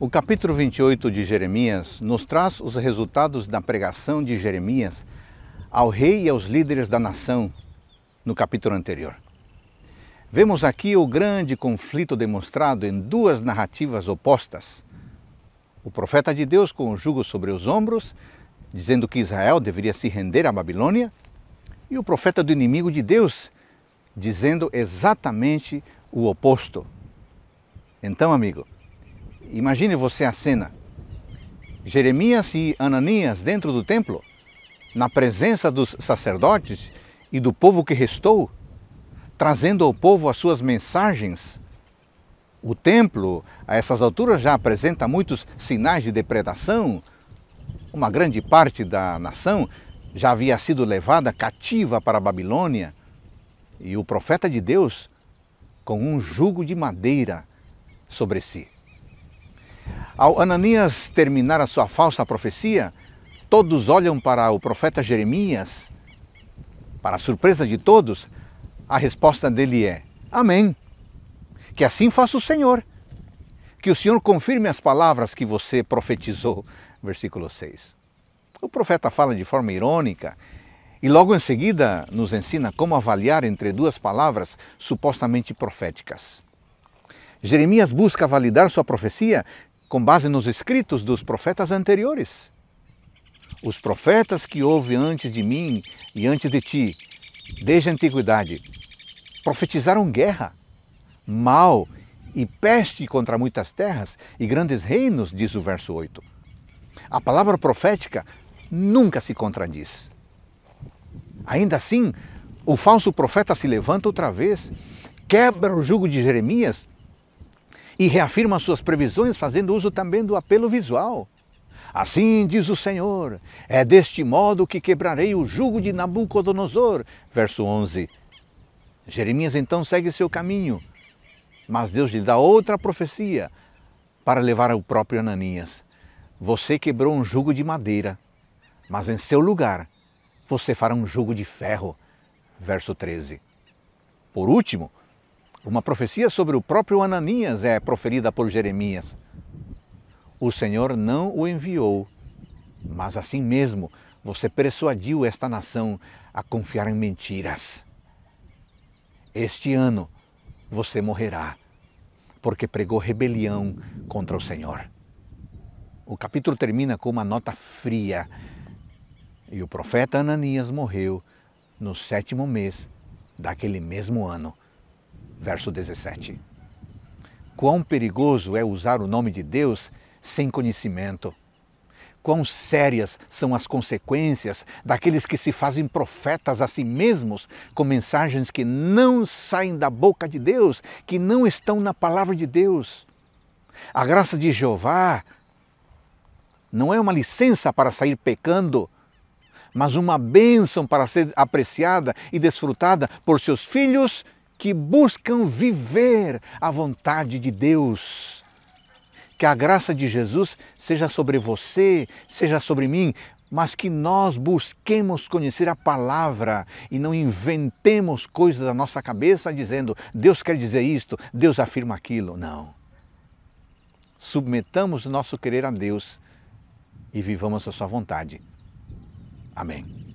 O capítulo 28 de Jeremias nos traz os resultados da pregação de Jeremias ao rei e aos líderes da nação no capítulo anterior. Vemos aqui o grande conflito demonstrado em duas narrativas opostas. O profeta de Deus com o jugo sobre os ombros, dizendo que Israel deveria se render à Babilônia, e o profeta do inimigo de Deus, dizendo exatamente o oposto. Então, amigo, Imagine você a cena. Jeremias e Ananias dentro do templo, na presença dos sacerdotes e do povo que restou, trazendo ao povo as suas mensagens. O templo, a essas alturas, já apresenta muitos sinais de depredação. Uma grande parte da nação já havia sido levada cativa para a Babilônia. E o profeta de Deus, com um jugo de madeira sobre si. Ao Ananias terminar a sua falsa profecia, todos olham para o profeta Jeremias. Para a surpresa de todos, a resposta dele é: Amém. Que assim faça o Senhor. Que o Senhor confirme as palavras que você profetizou. Versículo 6. O profeta fala de forma irônica e logo em seguida nos ensina como avaliar entre duas palavras supostamente proféticas. Jeremias busca validar sua profecia com base nos escritos dos profetas anteriores. Os profetas que houve antes de mim e antes de ti, desde a antiguidade, profetizaram guerra, mal e peste contra muitas terras e grandes reinos, diz o verso 8. A palavra profética nunca se contradiz. Ainda assim, o falso profeta se levanta outra vez, quebra o jugo de Jeremias e reafirma suas previsões fazendo uso também do apelo visual. Assim diz o Senhor: é deste modo que quebrarei o jugo de Nabucodonosor. Verso 11. Jeremias então segue seu caminho, mas Deus lhe dá outra profecia para levar ao próprio Ananias. Você quebrou um jugo de madeira, mas em seu lugar você fará um jugo de ferro. Verso 13. Por último, uma profecia sobre o próprio Ananias é proferida por Jeremias. O Senhor não o enviou, mas assim mesmo você persuadiu esta nação a confiar em mentiras. Este ano você morrerá, porque pregou rebelião contra o Senhor. O capítulo termina com uma nota fria. E o profeta Ananias morreu no sétimo mês daquele mesmo ano verso 17. Quão perigoso é usar o nome de Deus sem conhecimento. Quão sérias são as consequências daqueles que se fazem profetas a si mesmos com mensagens que não saem da boca de Deus, que não estão na palavra de Deus. A graça de Jeová não é uma licença para sair pecando, mas uma bênção para ser apreciada e desfrutada por seus filhos que buscam viver a vontade de Deus. Que a graça de Jesus seja sobre você, seja sobre mim, mas que nós busquemos conhecer a palavra e não inventemos coisas da nossa cabeça dizendo Deus quer dizer isto, Deus afirma aquilo. Não. Submetamos o nosso querer a Deus e vivamos a Sua vontade. Amém.